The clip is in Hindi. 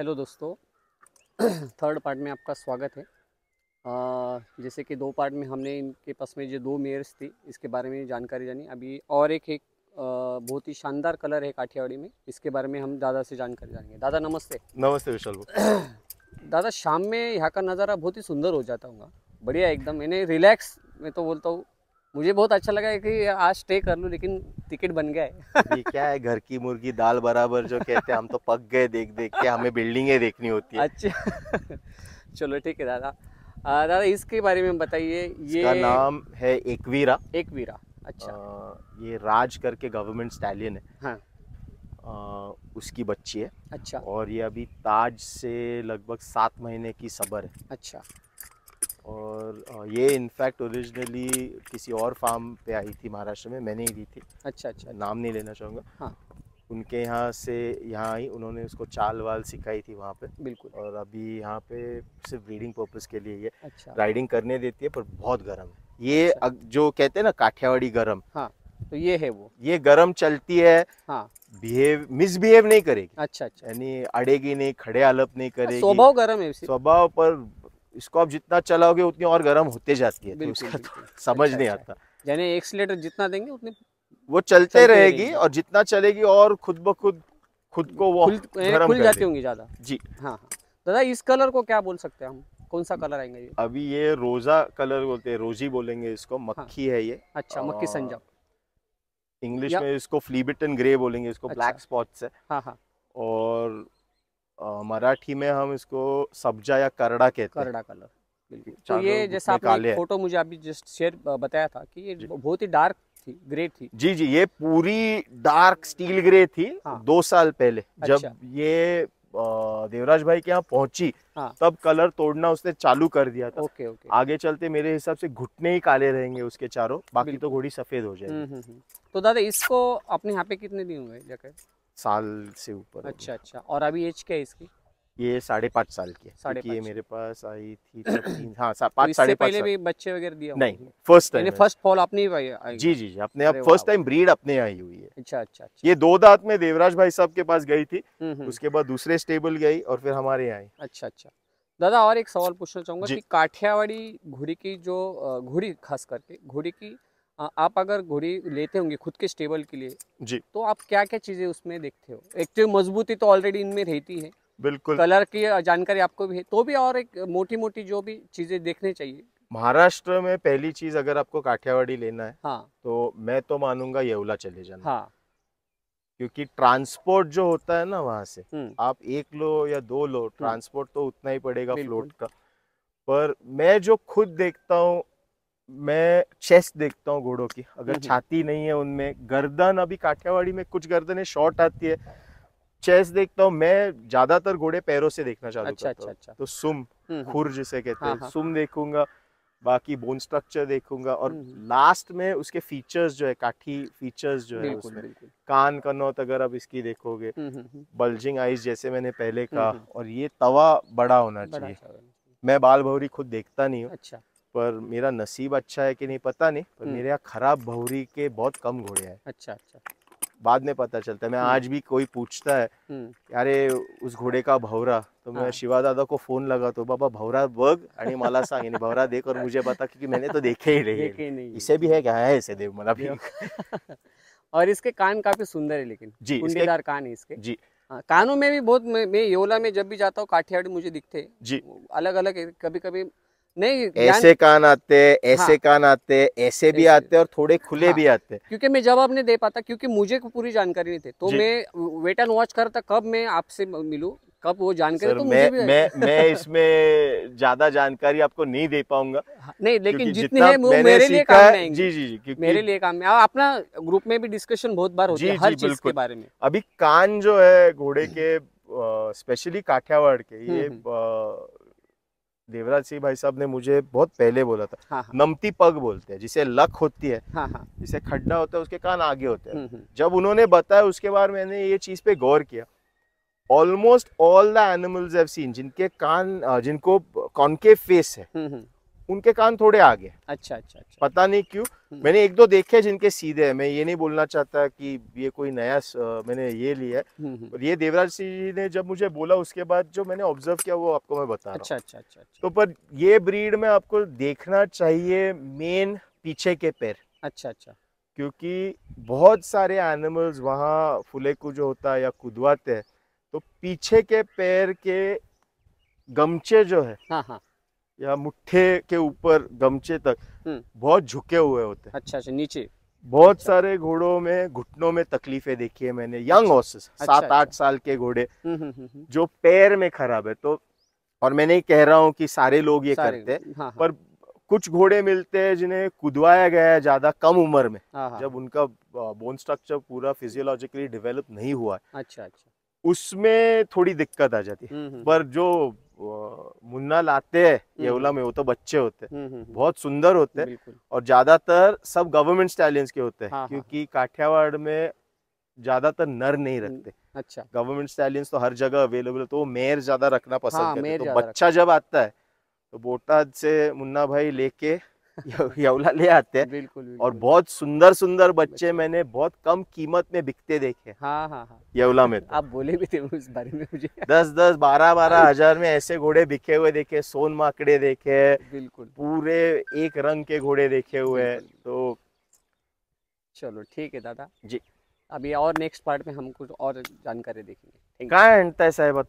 हेलो दोस्तों थर्ड पार्ट में आपका स्वागत है आ, जैसे कि दो पार्ट में हमने इनके पास में जो दो मेयर्स थी इसके बारे में जानकारी जानी अभी और एक एक बहुत ही शानदार कलर है काठियावाड़ी में इसके बारे में हम दादा से जानकारी जानेंगे दादा नमस्ते नमस्ते विशाल दादा शाम में यहाँ का नज़ारा बहुत ही सुंदर हो जाता होगा बढ़िया एकदम मैंने रिलैक्स मैं तो बोलता हूँ मुझे बहुत अच्छा लगा कि आज स्टे कर लूँ लेकिन टिकट बन गया है ये क्या है घर की मुर्गी दाल बराबर जो कहते हैं हम तो पक गए देख देख के हमें बिल्डिंगें देखनी होती है अच्छा चलो ठीक है दादा दादा इसके बारे में बताइए ये इसका नाम है एकवीरा एकवीरा अच्छा आ, ये राज करके गवर्नमेंट स्टैलियन है हाँ। आ, उसकी बच्ची है अच्छा और ये अभी ताज से लगभग सात महीने की सबर है अच्छा और ये इनफैक्ट ओरिजिनली किसी और फार्म पे आई थी महाराष्ट्र में मैंने ही दी थी अच्छा, अच्छा अच्छा नाम नहीं लेना चाहूँगा हाँ उनके यहाँ से यहाँ आई उन्होंने उसको चाल वाल सिखाई थी वहाँ पे बिल्कुल और अभी यहाँ पे सिर्फ ब्रीडिंग पर्पज़ के लिए ये अच्छा राइडिंग करने देती है पर बहुत गर्म है ये अच्छा। जो कहते हैं ना काठियावाड़ी गर्म हाँ तो ये है वो ये गर्म चलती है बिहेव हाँ। मिसबिहेव नहीं करेगी अच्छा अच्छा यानी अड़ेगी नहीं खड़े आलप नहीं हाँ, करेगी स्वभाव गर्म है स्वभाव पर इसको आप जितना चलाओगे उतनी और गर्म होते जाती है उसका तो, तो समझ अच्छा, नहीं अच्छा। आता यानी एक्सीटर जितना देंगे उतनी वो चलते रहेगी और जितना चलेगी और खुद ब खुद खुद को वो गर्म खुल जाते होंगे ज्यादा जी हाँ, हाँ दादा इस कलर को क्या बोल सकते हैं हम कौन सा कलर आएंगे ये अभी ये रोजा कलर बोलते हैं रोजी बोलेंगे इसको हाँ। मक्खी हाँ। है ये अच्छा आ, मक्खी संजा इंग्लिश में इसको फ्लीबिटन ग्रे बोलेंगे इसको अच्छा। ब्लैक स्पॉट्स है हाँ हाँ और मराठी में हम इसको सब्जा या करड़ा कहते हैं करड़ा कलर तो ये जैसा आपने फोटो मुझे अभी जस्ट शेयर बताया था कि ये बहुत ही डार्क थी ग्रे थी जी जी ये पूरी डार्क स्टील ग्रे थी हाँ। दो साल पहले अच्छा। जब ये देवराज भाई के यहाँ पहुंची हाँ। तब कलर तोड़ना उसने चालू कर दिया था ओके ओके आगे चलते मेरे हिसाब से घुटने ही काले रहेंगे उसके चारों बाकी तो घोड़ी सफेद हो जाएगी हम्म, हम्म, हम्म। तो दादा इसको अपने यहाँ पे कितने दिन हुए जैकेट साल से ऊपर अच्छा अच्छा और अभी एज क्या है इसकी ये साढ़े पाँच साल की है ये मेरे पास आई थी हाँ सा, तो पहले भी बच्चे वगैरह दिया नहीं फर्स्ट टाइम फर्स्ट फॉल आपने आई जी जी जी अपने आप फर्स्ट टाइम ब्रीड अपने आई हुई है अच्छा, अच्छा अच्छा ये दो दांत में देवराज भाई साहब के पास गई थी हम्म, हम्म। उसके बाद दूसरे स्टेबल गई और फिर हमारे यहाँ आई अच्छा अच्छा दादा और एक सवाल पूछना चाहूंगा कि काठियावाड़ी घोड़ी की जो घोड़ी खास करके घोड़ी की आप अगर घोड़ी लेते होंगे खुद के स्टेबल के लिए जी तो आप क्या क्या चीजें उसमें देखते हो एक तो मजबूती तो ऑलरेडी इनमें रहती है बिल्कुल कलर की जानकारी आपको भी है तो भी और एक मोटी मोटी जो भी चीजें देखने चाहिए महाराष्ट्र में पहली चीज अगर आपको काठियावाड़ी लेना है हाँ तो मैं तो मानूंगा येवला चले जाना हाँ क्योंकि ट्रांसपोर्ट जो होता है ना वहां से हम्म। आप एक लो या दो लो हम्म। ट्रांसपोर्ट तो उतना ही पड़ेगा फ्लोट का पर मैं जो खुद देखता हूँ मैं चेस्ट देखता हूँ घोड़ों की अगर हम्म, हम्म। छाती नहीं है उनमें गर्दन अभी काठियावाड़ी में कुछ गर्दन है शॉर्ट आती है चेस्ट देखता हूँ मैं ज्यादातर घोड़े पैरों से देखना चाहता अच्छा, अच्छा, अच्छा। तो सुम हम्म, खुर जिसे कहते हाँ, हैं हाँ। सुम देखूंगा बाकी बोन स्ट्रक्चर देखूंगा और लास्ट में उसके फीचर्स जो है काठी फीचर्स जो है उसमें कान कनौत अगर आप इसकी देखोगे बल्जिंग आइज जैसे मैंने पहले कहा और ये तवा बड़ा होना चाहिए मैं बाल भवरी खुद देखता नहीं हूँ अच्छा पर मेरा नसीब अच्छा है कि नहीं पता नहीं पर हम्म। मेरे यहाँ खराब भौरी के बहुत कम घोड़े हैं अच्छा अच्छा बाद में पता चलता है मैं हम्म। आज भी कोई पूछता है अरे हम्म। उस घोड़े का भौरा तो मैं हाँ। शिवा दादा को फोन लगा तो बाबा भौरा बग आणि माला सांग आणि भौरा देख और मुझे बता क्योंकि मैंने तो देखे ही नहीं इसे भी है क्या है इसे देव मला भी और इसके कान काफी सुंदर है लेकिन जी कुंडीदार कान है इसके जी आ, हाँ, कानों में भी बहुत मैं, मैं योला में जब भी जाता हूँ काठियावाड़ी मुझे दिखते जी अलग अलग कभी कभी नहीं ऐसे कान आते ऐसे हाँ, कान आते ऐसे भी आते और थोड़े खुले हाँ, भी आते क्योंकि मैं जवाब नहीं दे पाता क्योंकि मुझे पूरी जानकारी नहीं थी तो मैं वेट एंड वॉच करता कब मैं आपसे मिलूं कब वो जानकारी तो मुझे मैं भी मैं मैं इसमें ज्यादा जानकारी आपको नहीं दे पाऊंगा हाँ, नहीं लेकिन जितनी है वो मेरे लिए काम जी जी जी मेरे लिए काम में अपना ग्रुप में भी डिस्कशन बहुत बार होती है हर चीज के बारे में अभी कान जो है घोड़े के स्पेशली काठियावाड़ के ये हम्म, हम्म। देवराज सिंह भाई साहब ने मुझे बहुत पहले बोला था हाँ, हा। नमती पग बोलते हैं जिसे लक होती है हाँ, हा। जिसे खड्डा होता है उसके कान आगे होते हैं हम्म, हम्म। जब उन्होंने बताया उसके बाद मैंने ये चीज पे गौर किया almost all the animals have seen जिनके कान जिनको कॉन्केव फेस है हम्म, उनके कान थोड़े आगे अच्छा अच्छा अच्छा पता नहीं क्यों हम्म। मैंने एक दो देखे जिनके सीधे हैं मैं ये नहीं बोलना चाहता कि ये कोई नया स, मैंने ये लिया है हम्म, हम्म। और ये देवराज सिंह जी ने जब मुझे बोला उसके बाद जो मैंने ऑब्जर्व किया वो आपको मैं बता अच्छा, अच्छा, अच्छा, अच्छा तो पर ये ब्रीड में आपको देखना चाहिए मेन पीछे के पैर अच्छा अच्छा क्योंकि बहुत सारे एनिमल्स वहाँ फुलेकू जो होता है या कुदवाते हैं तो पीछे के पैर के गमचे जो है हाँ हाँ या मुट्ठे के ऊपर गमचे तक हम्म। बहुत झुके हुए होते हैं अच्छा अच्छा नीचे बहुत अच्छा। सारे घोड़ों में घुटनों में तकलीफें देखी है मैंने यंग हॉर्सेस अच्छा, सात अच्छा। आठ साल के घोड़े हम्म, हम्म, जो पैर में खराब है तो और मैं नहीं कह रहा हूँ कि सारे लोग ये सारे, करते हैं हाँ, हाँ। पर कुछ घोड़े मिलते हैं जिन्हें कुदवाया गया है ज्यादा कम उम्र में हाँ, हाँ। जब उनका बोन स्ट्रक्चर पूरा फिजियोलॉजिकली डेवलप नहीं हुआ है अच्छा अच्छा उसमें थोड़ी दिक्कत आ जाती है पर जो मुन्ना लाते हम्म। येवला में वो तो बच्चे होते हम्म, हम्म, बहुत सुंदर होते और ज्यादातर सब गवर्नमेंट स्टैलियंस के होते हैं हाँ, हाँ, हाँ, क्योंकि काठियावाड़ में ज्यादातर नर नहीं रखते अच्छा गवर्नमेंट स्टैलियंस तो हर जगह अवेलेबल तो मेयर ज्यादा रखना पसंद हाँ, करते तो बच्चा जब आता है तो बोटाद से मुन्ना भाई लेके यवला ले आते हैं बिल्कुल, बिल्कुल और बहुत सुंदर सुंदर बच्चे, मैंने बहुत कम कीमत में बिकते देखे हाँ हाँ हाँ येवला में तो। आप बोले भी थे उस बारे में मुझे दस दस बारह बारह हजार में ऐसे घोड़े बिके हुए देखे सोन माकड़े देखे बिल्कुल पूरे एक रंग के घोड़े देखे हुए तो चलो ठीक है दादा जी अभी और नेक्स्ट पार्ट में हम कुछ और जानकारी देखेंगे काय है साहब